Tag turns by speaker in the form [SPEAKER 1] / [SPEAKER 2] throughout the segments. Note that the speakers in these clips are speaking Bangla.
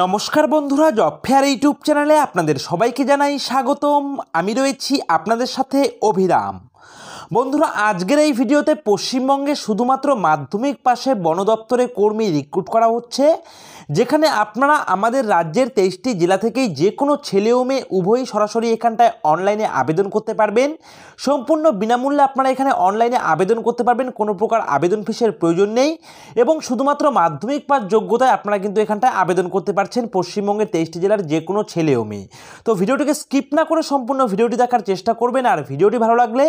[SPEAKER 1] নমস্কার বন্ধুরা জব ফেয়ার ইউটিউব চ্যানেলে আপনাদের সবাইকে জানাই স্বাগতম আমি রয়েছি আপনাদের সাথে অভিরাম বন্ধুরা আজকের এই ভিডিওতে পশ্চিমবঙ্গে শুধুমাত্র মাধ্যমিক পাশে বন কর্মী রিক্রুট করা হচ্ছে যেখানে আপনারা আমাদের রাজ্যের তেইশটি জেলা থেকেই যে কোনো ছেলে ও মেয়ে উভয়ই সরাসরি এখানটায় অনলাইনে আবেদন করতে পারবেন সম্পূর্ণ বিনামূল্যে আপনারা এখানে অনলাইনে আবেদন করতে পারবেন কোনো প্রকার আবেদন ফিসের প্রয়োজন নেই এবং শুধুমাত্র মাধ্যমিক পাস যোগ্যতায় আপনারা কিন্তু এখানটায় আবেদন করতে পারছেন পশ্চিমবঙ্গের তেইশটি জেলার যে কোনো ছেলে ও মেয়ে তো ভিডিওটিকে স্কিপ না করে সম্পূর্ণ ভিডিওটি দেখার চেষ্টা করবেন আর ভিডিওটি ভালো লাগলে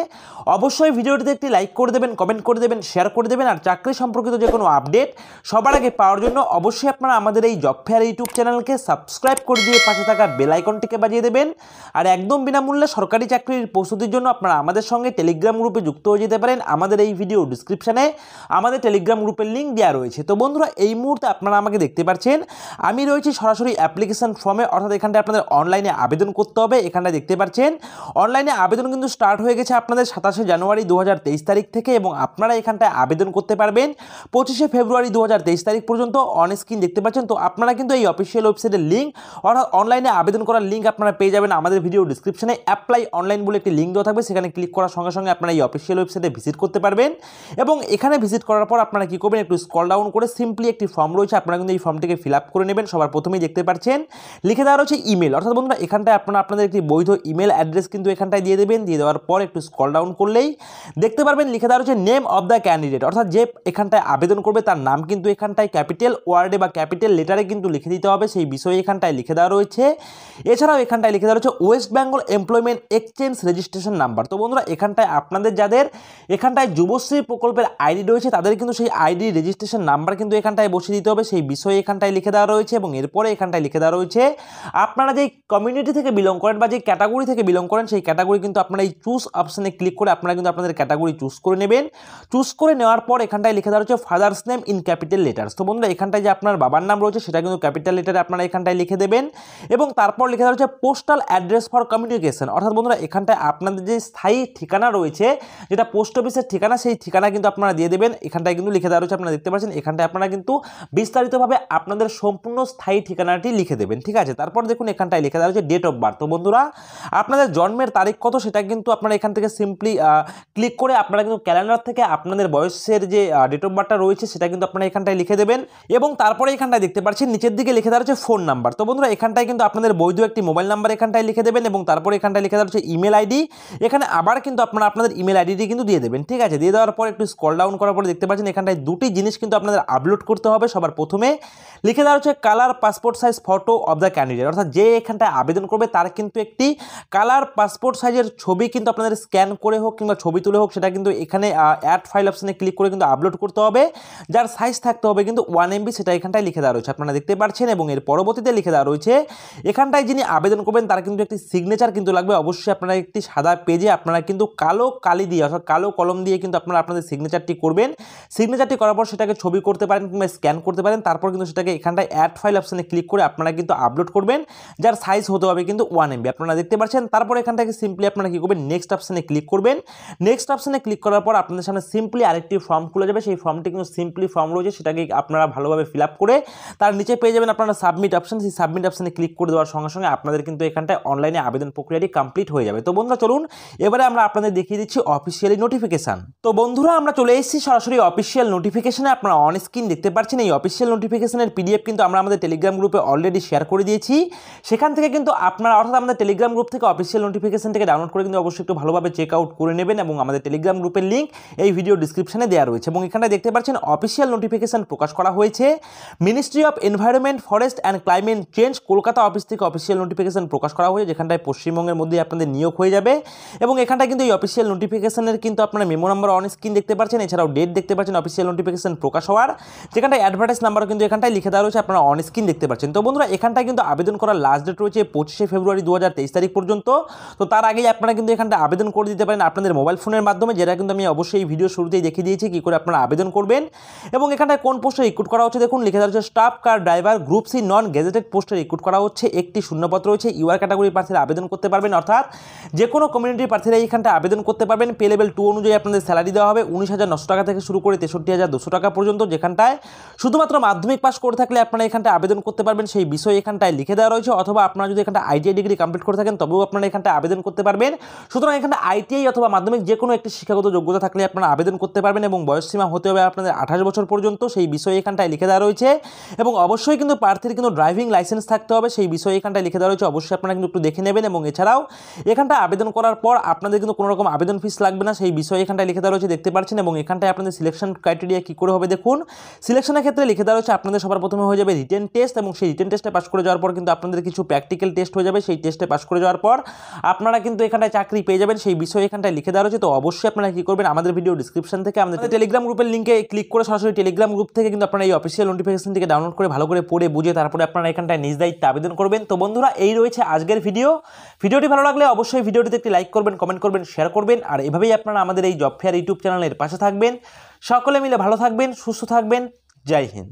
[SPEAKER 1] অবশ্যই অবশ্যই ভিডিওটিতে একটি লাইক করে দেবেন কমেন্ট করে দেবেন শেয়ার করে দেবেন আর চাকরি সম্পর্কিত যে কোনো আপডেট সবার আগে পাওয়ার জন্য অবশ্যই আপনারা আমাদের এই জব ফেয়ার ইউটিউব চ্যানেলকে সাবস্ক্রাইব করে দিয়ে পাশে থাকা বেলাইকনটিকে বাজিয়ে দেবেন আর একদম বিনামূল্যে সরকারি চাকরির প্রস্তুতির জন্য আপনারা আমাদের সঙ্গে টেলিগ্রাম গ্রুপে যুক্ত হয়ে যেতে পারেন আমাদের এই ভিডিও ডিসক্রিপশানে আমাদের টেলিগ্রাম গ্রুপের লিঙ্ক দেওয়া রয়েছে তো বন্ধুরা এই মুহূর্তে আপনারা আমাকে দেখতে পাচ্ছেন আমি রয়েছি সরাসরি অ্যাপ্লিকেশান ফর্মে অর্থাৎ এখানটায় আপনাদের অনলাইনে আবেদন করতে হবে এখানটায় দেখতে পাচ্ছেন অনলাইনে আবেদন কিন্তু স্টার্ট হয়ে গেছে আপনাদের সাতাশে জানুয়ারি দু তারিখ থেকে এবং আপনারা এখানটায় আবেদন করতে পারবেন পঁচিশে ফেব্রুয়ারি দু তারিখ পর্যন্ত অন স্ক্রিন দেখতে পাচ্ছেন তো আপনারা কিন্তু এই অফিসিয়াল ওয়েবসাইটের লিঙ্ক অর্থাৎ অনলাইনে আবেদন করার লিঙ্ক আপনারা পেয়ে যাবেন আমাদের ভিডিও ডিসক্রিপশনে অ্যাপ্লাই অনলাইন বলে একটি লিঙ্ক দেওয়া থাকবে সেখানে ক্লিক করার সঙ্গে সঙ্গে আপনারা এই অফিসিয়াল ওয়েবসাইটে ভিজিট করতে পারবেন এবং এখানে ভিজিট করার পর আপনারা কী করবেন একটু স্কল ডাউন করে সিম্পলি একটি ফর্ম রয়েছে আপনারা কিন্তু এই ফর্মটিকে ফিল আপ করে নেবেন সবার প্রথমেই দেখতে পাচ্ছেন লিখে দেওয়া রয়েছে ইমেল অর্থাৎ বন্ধুরা এখানটায় আপনারা আপনাদের একটি বৈধ ইমেল অ্যাড্রেস কিন্তু এখানটায় দিয়ে দেবেন দিয়ে দেওয়ার পর একটু স্কল ডাউন করলেই নেই দেখতে পারবেন লিখে দেওয়া রয়েছে নেম অব দ্য ক্যান্ডিডেট অর্থাৎ যে এখানটায় আবেদন করবে তার নাম কিন্তু এখানটায় ক্যাপিটাল ওয়ার্ডে বা ক্যাপিটাল লেটারে কিন্তু লিখে দিতে হবে সেই বিষয়ে এখানটায় লিখে দেওয়া রয়েছে এছাড়াও এখানটায় লিখে দেওয়া রয়েছে West Bengal employment exchange registration number তো বন্ধুরা এখানটায় আপনাদের যাদের এখানটায় যুবশ্রী প্রকল্পের আইডি রয়েছে তাদের কিন্তু সেই আইডি রেজিস্ট্রেশন নাম্বার কিন্তু এখানটায় বসিয়ে দিতে হবে সেই বিষয়ে এখানটায় লিখে দেওয়া রয়েছে এবং এরপরে এখানটায় লিখে দেওয়া রয়েছে আপনারা যে কমিউনিটি থেকে বিলং করেন বা যে ক্যাটাগরি থেকে বিলং করেন সেই ক্যাটাগরি কিন্তু আপনারা এই চুজ অপশানে ক্লিক করে আপনারা কিন্তু আপনাদের ক্যাটাগরি চুজ করে নেবেন চুজ করে নেওয়ার পর এখানটায় লিখে দেওয়া রয়েছে father's name in capital letters তো বন্ধুরা এখানটায় যে আপনার বাবার নাম রয়েছে সেটা কিন্তু ক্যাপিটাল লেটারে আপনারা এখানটায় লিখে দেবেন এবং তারপর লিখে দেওয়া রয়েছে পোস্টাল অ্যাড্রেস ফর কমিউনিকেশন অর্থাৎ বন্ধুরা এখানটায় আপনাদের যে স্থায়ী ঠিকানা রয়েছে যেটা পোস্ট অফিসের ঠিকানা সেই ঠিকানা কিন্তু আপনারা দিয়ে দেবেন এখানটায় কিন্তু লিখে দেওয়া রয়েছে আপনারা দেখতে পাচ্ছেন এখানটায় আপনারা কিন্তু বিস্তারিতভাবে আপনাদের সম্পূর্ণ স্থায়ী ঠিকানাটি লিখে দেবেন ঠিক আছে তারপর দেখুন এখানটায় লিখে দেওয়া রয়েছে ডেট অফ বার্থ তো বন্ধুরা আপনাদের জন্মের তারিখ কত সেটা কিন্তু আপনারা এখান থেকে সিম্পলি ক্লিক করে আপনারা কিন্তু ক্যালেন্ডার থেকে আপনাদের বয়সের যে ডেট অফ বার্থটা রয়েছে সেটা কিন্তু আপনারা এখানটায় লিখে দেবেন এবং তারপরে এখানটায় দেখতে পাচ্ছেন নিচের দিকে লিখে দেওয়া হচ্ছে ফোন নাম্বার তো বন্ধুরা এখানটায় কিন্তু আপনাদের বৈধ একটি মোবাইল নাম্বার এখানটায় লিখে দেবেন এবং তারপরে এখানটায় লিখে দেওয়া হচ্ছে ইমেল আইডি এখানে আবার কিন্তু আপনারা আপনাদের ইমেল আইডিটি কিন্তু দিয়ে দেবেন ঠিক আছে দিয়ে দেওয়ার পর একটু স্কল ডাউন করার পরে দেখতে পাচ্ছেন এখানটায় দুটি জিনিস কিন্তু আপনাদের আপলোড করতে হবে সবার প্রথমে লিখে দেওয়া হচ্ছে colour passport size photo of the candidate অর্থাৎ যে এখানটায় আবেদন করবে তার কিন্তু একটি কালার পাসপোর্ট সাইজের ছবি কিন্তু আপনাদের স্ক্যান করে হোক কিংবা ছবি তুলে হোক সেটা কিন্তু এখানে অ্যাড ফাইল অপশানে ক্লিক করে কিন্তু আপলোড করতে হবে যার সাইজ থাকতে হবে কিন্তু ওয়ান এমবি সেটা এখানটায় লিখে দেওয়া রয়েছে আপনারা দেখতে পাচ্ছেন এবং এর পরবর্তীতে লিখে দেওয়া রয়েছে এখানটায় যিনি আবেদন করবেন তার কিন্তু একটি সিগনেচার কিন্তু লাগবে অবশ্যই আপনারা একটি সাদা পেজে আপনারা কিন্তু কালো কালি দিয়ে অর্থাৎ কালো কলম দিয়ে কিন্তু আপনারা আপনাদের সিগনেচারটি করবেন সিগনেচারটি করার পর সেটাকে ছবি করতে পারেন কিংবা স্ক্যান করতে পারেন তারপর কিন্তু সেটাকে এখানটায় অ্যাড ফাইল অপশানে ক্লিক করে আপনারা কিন্তু আপলোড করবেন যার সাইজ হতে হবে কিন্তু ওয়ান এমবি আপনারা দেখতে পাচ্ছেন তারপর এখান থেকে সিম্পলি আপনারা কী করবেন নেক্সট অপশানে ক্লিক করবেন নেক্সট অপশানে ক্লিক করার পর আপনাদের সামনে সিম্পলি আরেকটি ফর্ম খুলে যাবে সেই ফর্মটি কিন্তু সিম্পলি ফর্ম রয়েছে সেটাকে আপনারা ভালোভাবে ফিল করে তার নিচে পেয়ে যাবেন আপনারা সাবমিট অপশান সেই সাবমিট অপশানে ক্লিক করে দেওয়ার সঙ্গে সঙ্গে আপনাদের কিন্তু এখানটায় অনলাইনে আবেদন প্রক্রিয়াটি কমপ্লিট হয়ে যাবে তো বন্ধুরা চলুন এবারে আমরা আপনাদের দেখিয়ে দিচ্ছি অফিসিয়ালি নোটিফিকেশান তো বন্ধুরা আমরা চলে এসেছি সরাসরি অফিসিয়াল নোটিফিকেশানে আপনারা অন স্ক্রিন দেখতে পাচ্ছেন এই অফিসিয়াল নোটিফিকেশানের পিডিএফ কিন্তু আমরা আমাদের টেলিগ্রাম গ্রুপে অলরেডি শেয়ার করে দিয়েছি সেখান থেকে কিন্তু আপনারা অর্থাৎ আমাদের টেলিগ্রাম গ্রুপ থেকে অফিসিয়াল থেকে ডাউনলোড করে কিন্তু অবশ্যই একটু ভালোভাবে চেক আউট করে নেবেন দেবেন এবং আমাদের টেলিগ্রাম গ্রুপের লিঙ্ক এই ভিডিও ডিসক্রিপশানে দেওয়া রয়েছে এবং এখানে দেখতে পাচ্ছেন অফিসিয়াল নোটিফিকেশান প্রকাশ করা হয়েছে ministry of environment forest and climate change Kolkata office থেকে অফিসিয়াল নোটিফিকেশান প্রকাশ করা হয়েছে যেখানটায় পশ্চিমবঙ্গের মধ্যে আপনাদের নিয়োগ হয়ে যাবে এবং এখানটা কিন্তু এই অফিসিয়াল নোটিফিকেশানের কিন্তু আপনারা মেমো নাম্বার অন স্ক্রিন দেখতে পাচ্ছেন এছাড়াও ডেট দেখতে পাচ্ছেন অফিসিয়াল নোটিফিকেশান প্রকাশ হওয়ার যেখানটায় অ্যাডভার্টাইজ নাম্বারও কিন্তু এখানটায় লিখে দেওয়া রয়েছে আপনারা অন স্ক্রিন দেখতে পাচ্ছেন তো বন্ধুরা এখানটায় কিন্তু আবেদন করার লাস্ট ডেট রয়েছে পঁচিশে ফেব্রুয়ারি দু তারিখ পর্যন্ত তো তার আগেই আপনারা কিন্তু এখানটা আবেদন করে দিতে পারেন আপনাদের মোবাইল ফোনের মাধ্যমে যেটা কিন্তু আমি অবশ্যই ভিডিও শুরুতেই দেখিয়ে দিয়েছি কী করে আপনারা আবেদন করবেন এবং এখানে কোন পোস্টে রিক্রুট করা হচ্ছে দেখুন লিখে দেওয়া হচ্ছে staff car driver group C non gazetted পোস্টে রিক্রুট করা হচ্ছে একটি শূন্যপত্র রয়েছে ইউআর ক্যাটাগরি প্রার্থীরা আবেদন করতে পারবেন অর্থাৎ যে কোনো কমিউনিটির প্রার্থীরা এইখানটা আবেদন করতে পারবেন পে লেভেল টু অনুযায়ী আপনাদের স্যালারি দেওয়া হবে উনিশ হাজার নশো টাকা থেকে শুরু করে তেষট্টি হাজার দুশো টাকা পর্যন্ত যেখানটায় শুধুমাত্র মাধ্যমিক পাস করে থাকলে আপনারা এখানটা আবেদন করতে পারবেন সেই বিষয় এখানটায় লিখে দেওয়া রয়েছে অথবা আপনারা যদি এখানটা আইটিআই ডিগ্রি কমপ্লিট করে থাকেন তবেও আপনারা এখানটা আবেদন করতে পারবেন সুতরাং এখানটা আইটিআই অথবা মাধ্যমিক যে কোনো একটি শিক্ষাগত যোগ্যতা থাকলে আপনারা আবেদন করতে পারবেন এবং বয়সসীমা হতে হবে আপনাদের আঠাশ বছর পর্যন্ত সেই বিষয়ে এখানটায় লিখে দেওয়া রয়েছে এবং অবশ্যই কিন্তু প্রার্থীর কিন্তু ড্রাইভিং লাইসেন্স থাকতে হবে সেই বিষয়ে এখানটায় লিখে দেওয়া রয়েছে অবশ্যই আপনারা কিন্তু একটু দেখে নেবেন এবং এছাড়াও এখানটা আবেদন করার পর আপনাদের কিন্তু কোনো রকম আবেদন ফিস লাগবে না সেই বিষয়ে এখানটায় লিখে দেওয়া রয়েছে দেখতে পাচ্ছেন এবং এখানটায় আপনাদের সিলেকশন ক্রাইটেরিয়া কী করে হবে দেখুন সিলেকশনের ক্ষেত্রে লিখে দেওয়া রয়েছে আপনাদের সবার প্রথমে হয়ে যাবে রিটেন টেস্ট এবং সেই রিটেন টেস্টে পাস করে যাওয়ার পর কিন্তু আপনাদের কিছু প্র্যাকটিক্যাল টেস্ট হয়ে যাবে সেই টেস্টে পাস করে যাওয়ার পর আপনারা কিন্তু এখানটায় চাকরি পেয়ে যাবেন সেই বিষয়ে এখানটায় লিখে দেওয়া রয়েছে তো অবশ্যই আপনারা কী করবেন আমাদের ভিডিও ডিসক্রিপশন থেকে আমাদের টেলিগ্রাম গ্রুপের লিঙ্কে ক্লিক করে সরাসরি টেলিগ্রাম গ্রুপ থেকে কিন্তু আপনারা এই অফিসিয়াল থেকে ডাউনলোড করে ভালো করে পড়ে বুঝে তারপরে আপনারা এখানটায় নিজ দায়িত্বে আবেদন করবেন তো বন্ধুরা এই রয়েছে আজকের ভিডিও ভিডিওটি ভালো লাগলে অবশ্যই ভিডিওটিতে একটি লাইক করবেন কমেন্ট করবেন শেয়ার করবেন আর এভাবেই আপনারা আমাদের এই জব ফেয়ার ইউটিউব চ্যানেলের পাশে থাকবেন সকলে মিলে ভালো থাকবেন সুস্থ থাকবেন জয় হিন্দ